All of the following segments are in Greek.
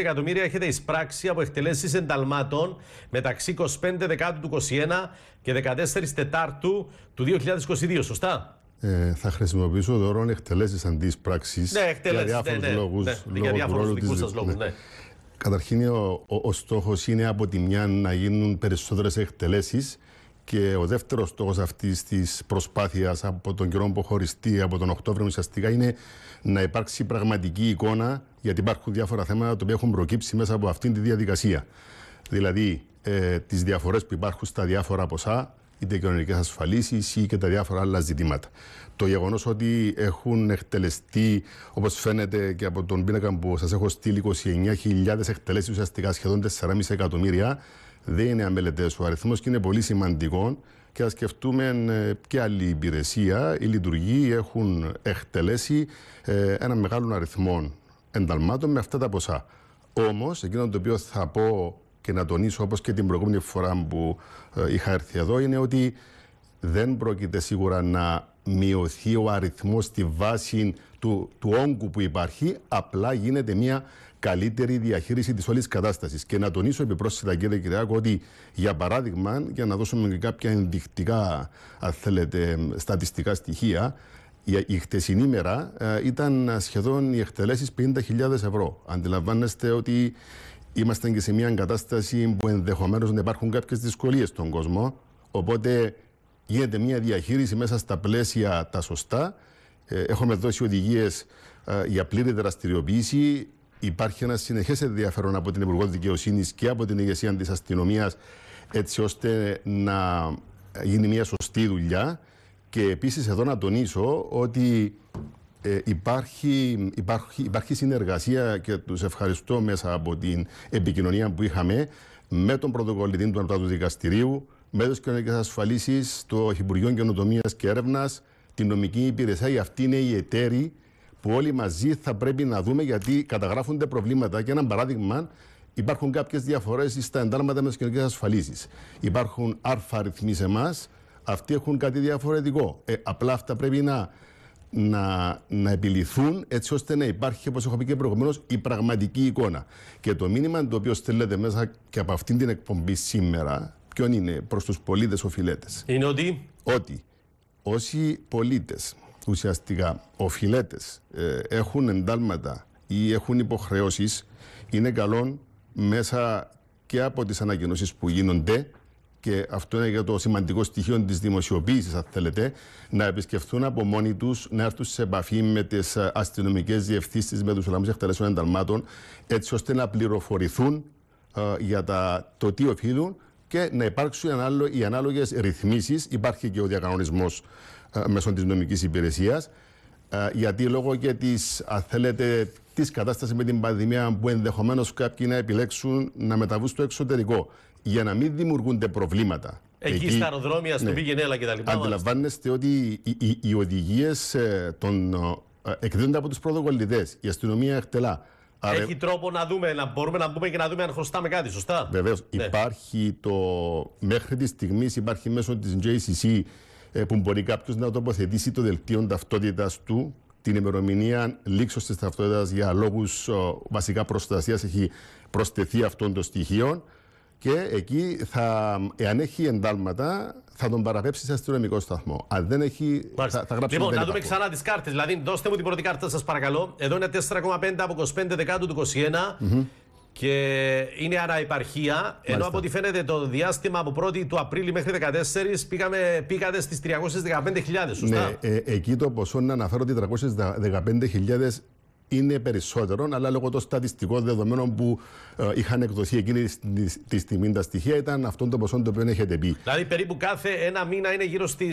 εκατομμύρια έχετε εισπράξει από εκτελέσεις ενταλμάτων μεταξύ 25 Δεκάτου του 2021 και 14 Τετάρτου του 2022, σωστά. Ε, θα χρησιμοποιήσω δωρών εκτελέσει αντί εισπράξει ναι, για διάφορου ναι, ναι, λόγους. για διάφορου δικούς σας λόγου, Καταρχήν, ο, ο, ο στόχος είναι από τη μια να γίνουν περισσότερες εκτελέσεις και ο δεύτερος στόχος αυτής της προσπάθειας από τον καιρό που χωριστεί, από τον Οκτώβριο ουσιαστικά, είναι να υπάρξει πραγματική εικόνα, γιατί υπάρχουν διάφορα θέματα τα οποία έχουν προκύψει μέσα από αυτήν τη διαδικασία. Δηλαδή, ε, τις διαφορές που υπάρχουν στα διάφορα ποσά, είτε κοινωνικές ασφαλίσεις ή και τα διάφορα άλλα ζητήματα. Το γεγονός ότι έχουν εκτελεστεί, όπως φαίνεται και από τον πίνακα που σας έχω στείλει, 29.000 εκτελέσεις, ουσιαστικά σχεδόν 4,5 εκατομμύρια, δεν είναι αμελετές ο αριθμός και είναι πολύ σημαντικό και να σκεφτούμε ποια ε, άλλη υπηρεσία οι λειτουργοί έχουν εκτελέσει ε, ένα μεγάλο αριθμό ενταλμάτων με αυτά τα ποσά. Όμως, εκείνο το οποίο θα πω και να τονίσω όπως και την προηγούμενη φορά που ε, είχα έρθει εδώ είναι ότι δεν πρόκειται σίγουρα να μειωθεί ο αριθμός στη βάση του, του όγκου που υπάρχει, απλά γίνεται μια καλύτερη διαχείριση της όλης κατάστασης. Και να τονίσω επιπρόσθετα, κύριε Κυριάκο, ότι για παράδειγμα, για να δώσουμε και κάποια ενδεικτικά, αν θέλετε, στατιστικά στοιχεία, η χτεσινή ημέρα ε, ήταν σχεδόν οι εκτελέσεις 50.000 ευρώ. Αντιλαμβάνεστε ότι είμαστε και σε μια κατάσταση που ενδεχομένως να υπάρχουν κάποιες δυσκολίες στον κόσμο. Οπότε γίνεται μια διαχείριση μέσα στα πλαίσια τα σωστά. Ε, έχουμε δώσει οδηγίες ε, για πλήρη δραστηριοποίηση. Υπάρχει ένας συνεχές ενδιαφέρον από την Υπουργό Δικαιοσύνης και από την ηγεσία της αστυνομίας, έτσι ώστε να ε, γίνει μια σωστή δουλειά. Και επίσης εδώ να τονίσω ότι υπάρχει, υπάρχει, υπάρχει συνεργασία και τους ευχαριστώ μέσα από την επικοινωνία που είχαμε με τον πρωτοκολλητή του Ανωτάτου Δικαστηρίου, μέτρου κοινωνική ασφαλίσει, το Υπουργείο Καινοτομίας και Έρευνας, την νομική υπηρεσία. Οι αυτοί είναι οι εταίροι που όλοι μαζί θα πρέπει να δούμε γιατί καταγράφονται προβλήματα. Και ένα παράδειγμα, υπάρχουν κάποιες διαφορές στα εντάλματα με κοινωνική κοινωνικέ Υπάρχουν άρφα αριθμοί σε εμάς, αυτοί έχουν κάτι διαφορετικό. Ε, απλά αυτά πρέπει να, να, να επιληθούν έτσι ώστε να υπάρχει, όπως έχω πει και προηγουμένως, η πραγματική εικόνα. Και το μήνυμα το οποίο στέλνετε μέσα και από αυτήν την εκπομπή σήμερα ποιον είναι, προς τους πολίτες οφειλέτε. Είναι ότι. Ότι όσοι πολίτες ουσιαστικά οφειλέτε ε, έχουν εντάλματα ή έχουν υποχρεώσεις, είναι καλό μέσα και από τις ανακοινώσεις που γίνονται και αυτό είναι για το σημαντικό στοιχείο της δημοσιοποίησης, αν θέλετε, να επισκεφθούν από μόνοι τους, να έρθουν σε επαφή με τις αστυνομικές διευθύνσεις, με τους Ολλανδού εκτελέσεων ενταλμάτων, έτσι ώστε να πληροφορηθούν ε, για τα, το τι οφείλουν, και να υπάρξουν οι ανάλογες ρυθμίσεις. Υπάρχει και ο διακανονισμός ε, μέσω της νομικής υπηρεσίας. Ε, γιατί λόγω και της, αν θέλετε, της κατάστασης με την πανδημία που ενδεχομένως κάποιοι να επιλέξουν να μεταβούν στο εξωτερικό για να μην δημιουργούνται προβλήματα. Εκεί, Εκεί στα αεροδρόμια, στο ναι. κτλ. Αντιλαμβάνεστε ότι οι, οι, οι οδηγίες ε, των εκδίδονται από τους πρωτοκολλητέ. Η αστυνομία εκτελά. Έχει τρόπο να δούμε, να μπορούμε να μπούμε και να δούμε αν χρωστάμε κάτι, σωστά. Βεβαίως. Ναι. Υπάρχει το. Μέχρι τη στιγμή υπάρχει μέσω της JCC ε, που μπορεί κάποιος να τοποθετήσει το δελτίο ταυτότητας του την ημερομηνία λήξεω της ταυτότητας για λόγους βασικά προστασίας έχει προσθεθεί αυτών των στοιχείων. Και εκεί, θα, εάν έχει εντάλματα, θα τον παραπέψει σε αστυνομικό σταθμό. Αν δεν έχει. Θα, Θα, γράψει λοιπόν, να δούμε υπάρχει. ξανά τις κάρτες. Δηλαδή, δώστε μου την πρώτη κάρτα, σας παρακαλώ. Εδώ είναι 4,5 από 25 δεκάτου του 2021 Mm-hmm. Και είναι άρα υπαρχία. Ενώ από ό,τι φαίνεται το διάστημα από 1η του Απρίλη μέχρι 14 πήγαμε, πήγατε στις 315.000, Ναι, ε, εκεί το ποσό να αναφέρω ότι 315.000 είναι περισσότερο, αλλά λόγω των στατιστικών δεδομένων που ε, είχαν εκδοθεί εκείνη τη στιγμή τα στοιχεία ήταν αυτό το ποσό το οποίο έχετε πει. Δηλαδή, περίπου κάθε ένα μήνα είναι γύρω στις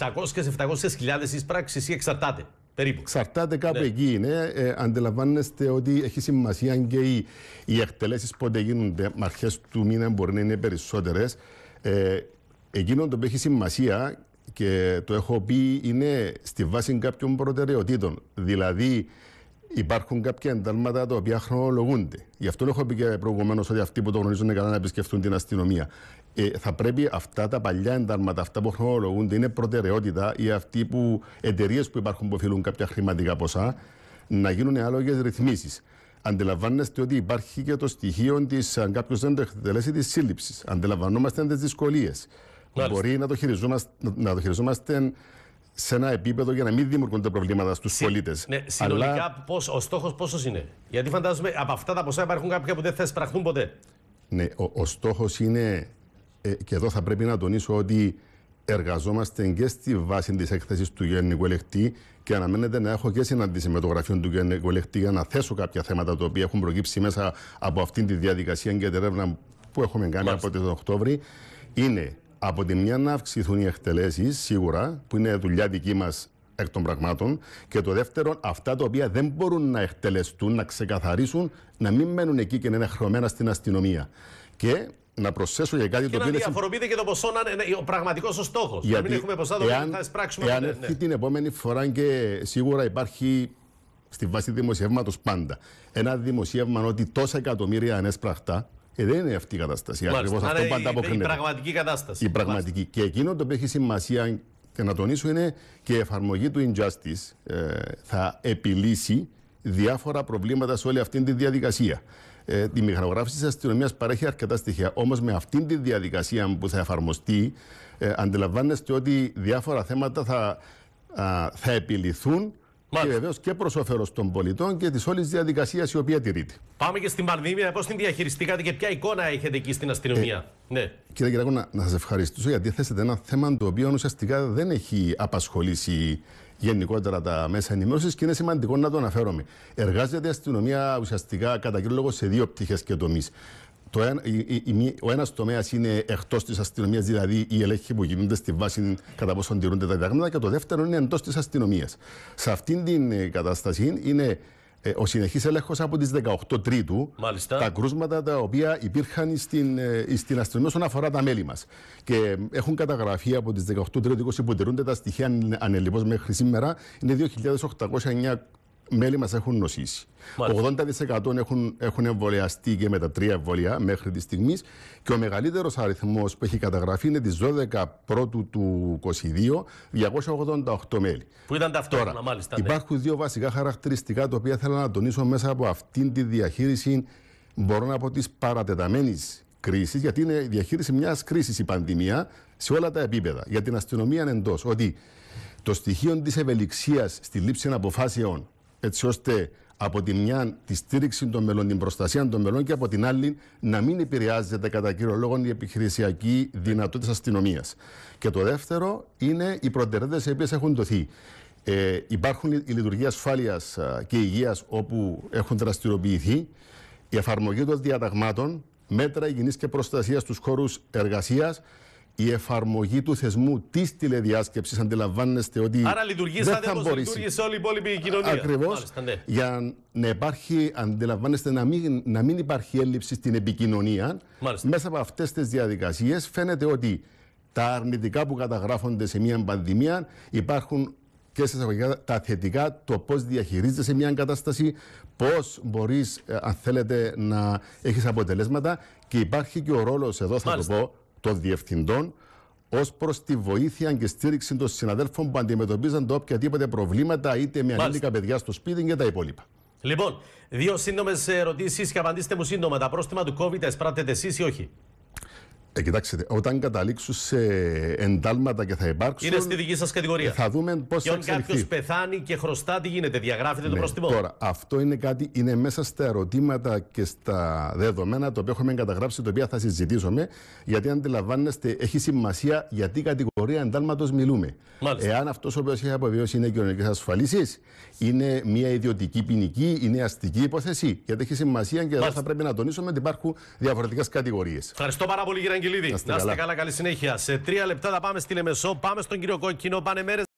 600-700 ε, χιλιάδες εισπράξεις ή εξαρτάται. Περίπου. Εξαρτάται κάπου ναι. εκεί είναι. Ε, αντιλαμβάνεστε ότι έχει σημασία και οι, οι εκτελέσεις πότε γίνονται. αρχές του μήνα μπορεί να είναι περισσότερες. Ε, εκείνο το οποίο έχει σημασία και το έχω πει είναι στη βάση κάποιων προτεραιοτήτων. Δηλαδή, υπάρχουν κάποια εντάλματα τα οποία χρονολογούνται. Γι' αυτό έχω πει και προηγουμένως ότι αυτοί που το γνωρίζουν καλά να επισκεφτούν την αστυνομία. Ε, θα πρέπει αυτά τα παλιά εντάλματα, αυτά που χρονολογούνται, είναι προτεραιότητα ή αυτοί που εταιρείες που υπάρχουν που οφείλουν κάποια χρηματικά ποσά να γίνουν άλογες ρυθμίσεις. Αντιλαμβάνεστε ότι υπάρχει και το στοιχείο της, αν κάποιος δεν το εκτελέσει, της σύλληψης. Αντιλαμβανόμαστε τις δυσκολίες. Μπορεί να το χειριζόμαστε, να το χειριζόμαστε σε ένα επίπεδο για να μην δημιουργούνται προβλήματα στους πολίτες. Ναι, συνολικά πώς, ο στόχος πόσος είναι. Γιατί φαντάζομαι από αυτά τα ποσά υπάρχουν κάποια που δεν θα εισπραχθούν ποτέ. Ναι, ο, ο στόχος είναι, ε, και εδώ θα πρέπει να τονίσω ότι εργαζόμαστε και στη βάση της έκθεσης του Γενικού Ελεκτή και αναμένεται να έχω και συναντήσει με το γραφείο του Γενικού Ελεκτή για να θέσω κάποια θέματα τα οποία έχουν προκύψει μέσα από αυτή τη διαδικασία και την έρευνα που έχουμε κάνει Μάλιστα. από τον Οκτώβρη. Είναι από τη μια να αυξηθούν οι εκτελέσεις, σίγουρα, που είναι δουλειά δική μας εκ των πραγμάτων. Και το δεύτερο, αυτά τα οποία δεν μπορούν να εκτελεστούν, να ξεκαθαρίσουν, να μην μένουν εκεί και να είναι χρωμένα στην αστυνομία. Και να προσθέσω για κάτι το οποίο. Να διαφοροποιείται και το ποσό να είναι ο πραγματικός στόχος. Να μην έχουμε ποσά τα να θα εισπράξουμε. Εάν ναι, έρθει ναι. την επόμενη φορά και σίγουρα υπάρχει στη βάση δημοσιεύματος πάντα ένα δημοσίευμα ότι τόσα εκατομμύρια ανέσπραχτα ε, δεν είναι αυτή η κατάσταση. αυτό πάντα αποκρίνεται. Η πραγματική κατάσταση. Η πραγματική. Και εκείνο το οποίο έχει σημασία και να τονίσω είναι και η εφαρμογή του Injustice ε, θα επιλύσει διάφορα προβλήματα σε όλη αυτή τη διαδικασία. Ε, η μηχανογράφηση της αστυνομίας παρέχει αρκετά στοιχεία. Όμως με αυτή τη διαδικασία που θα εφαρμοστεί, ε, αντιλαμβάνεστε ότι διάφορα θέματα θα, θα επιληθούν και βεβαίως και προς όφελος των πολιτών και της όλης διαδικασίας η οποία τηρείται. Πάμε και στην πανδημία. Πώς την διαχειριστήκατε και ποια εικόνα έχετε εκεί στην αστυνομία. Ε, ναι. Κύριε Κυριακό, να, να σας ευχαριστήσω γιατί θέσετε ένα θέμα το οποίο ουσιαστικά δεν έχει απασχολήσει γενικότερα τα μέσα ενημέρωσης και είναι σημαντικό να το αναφέρομαι. Εργάζεται η αστυνομία ουσιαστικά κατά κύριο λόγο σε δύο πτυχές και τομείς το ένα, ο ένας τομέας είναι εκτός της αστυνομίας, δηλαδή οι ελέγχοι που γίνονται στη βάση κατά πόσο τηρούνται τα διδάγματα, και το δεύτερο είναι εντός της αστυνομίας. Σε αυτήν την ε, κατάσταση είναι ε, ο συνεχής έλεγχος από τις 18 Τρίτου. Μάλιστα. Τα κρούσματα τα οποία υπήρχαν στην, ε, στην αστυνομία όσον αφορά τα μέλη μας. Και έχουν καταγραφεί από τις 18 Τρίτου 20 που τηρούνται τα στοιχεία ανελειπώς μέχρι σήμερα. Είναι 2.809 μέλη μας έχουν νοσήσει. Μάλιστα. 80% έχουν, έχουν εμβολιαστεί και με τα τρία εμβόλια μέχρι τη στιγμής. Και ο μεγαλύτερος αριθμός που έχει καταγραφεί είναι τι 12 πρώτου του 2022, 288 μέλη. Που ήταν ταυτόχρονα, μάλιστα. Ναι. Υπάρχουν δύο βασικά χαρακτηριστικά τα οποία θέλω να τονίσω μέσα από αυτήν τη διαχείριση, μπορώ να πω, της παρατεταμένης κρίσης, γιατί είναι η διαχείριση μιας κρίσης η πανδημία σε όλα τα επίπεδα. Για την αστυνομία εντός, ότι το στοιχείο της ευελιξίας στη λήψη αποφάσεων έτσι ώστε από τη μια τη στήριξη των μελών, την προστασία των μελών και από την άλλη να μην επηρεάζεται κατά κύριο λόγο η επιχειρησιακή δυνατότητα αστυνομίας. Και το δεύτερο είναι οι προτεραιότητες οι οποίες έχουν δοθεί. Ε, υπάρχουν οι λειτουργίες ασφάλεια και υγείας όπου έχουν δραστηριοποιηθεί, η εφαρμογή των διαταγμάτων, μέτρα υγιεινής και προστασίας στους χώρους εργασίας η εφαρμογή του θεσμού της τηλεδιάσκεψης, αντιλαμβάνεστε ότι. Άρα λειτουργεί, να λειτουργεί σε όλη η υπόλοιπη κοινωνία. Ακριβώς. Ναι. Για να υπάρχει, αντιλαμβάνεστε, να μην, να μην υπάρχει έλλειψη στην επικοινωνία. Μάλιστα. Μέσα από αυτές τις διαδικασίες φαίνεται ότι τα αρνητικά που καταγράφονται σε μια πανδημία υπάρχουν και στα τα θετικά, το πώς διαχειρίζεσαι σε μια κατάσταση, πώς μπορείς, ε, αν θέλετε, να έχεις αποτελέσματα. Και υπάρχει και ο ρόλος, εδώ θα Μάλιστα. το πω διαχειρίζεται σε μια κατασταση πω μπορει αν θελετε να εχει αποτελεσματα και υπαρχει και ο ρολο εδω θα μαλιστα το πω των διευθυντών ως προς τη βοήθεια και στήριξη των συναδέλφων που αντιμετωπίζαν τα οποιαδήποτε προβλήματα, είτε με ανήλικα παιδιά στο σπίτι και τα υπόλοιπα. Λοιπόν, δύο σύντομες ερωτήσεις και απαντήστε μου σύντομα. Τα πρόστιμα του COVID εσπράτετε εσείς ή όχι. Ε, κοιτάξτε, όταν καταλήξουν σε εντάλματα και θα υπάρξουν. Είναι στη δική σας κατηγορία. Ε, θα δούμε πώς θα εξελιχθεί. Και αν κάποιος πεθάνει και χρωστά, τι γίνεται, διαγράφεται ναι, το πρόστιμο. Τώρα, αυτό είναι κάτι, είναι μέσα στα ερωτήματα και στα δεδομένα τα οποία έχουμε καταγράψει, τα οποία θα συζητήσουμε. Γιατί αντιλαμβάνεστε, έχει σημασία για τι κατηγορία εντάλματος μιλούμε. Μάλιστα. Εάν αυτός ο οποίος έχει αποβιώσει είναι κοινωνικής ασφαλίσης, είναι μια ιδιωτική ποινική, είναι αστική υπόθεση. Γιατί έχει σημασία και εδώ θα πρέπει να τονίσουμε ότι υπάρχουν διαφορετικές κατηγορίες. Ευχαριστώ πάρα πολύ, κύριε Αγγελίδη, Να είστε καλά. καλή συνέχεια. Σε τρία λεπτά θα πάμε στη Λεμεσό. Πάμε στον κύριο Κόκκινο. Πάνε μέρες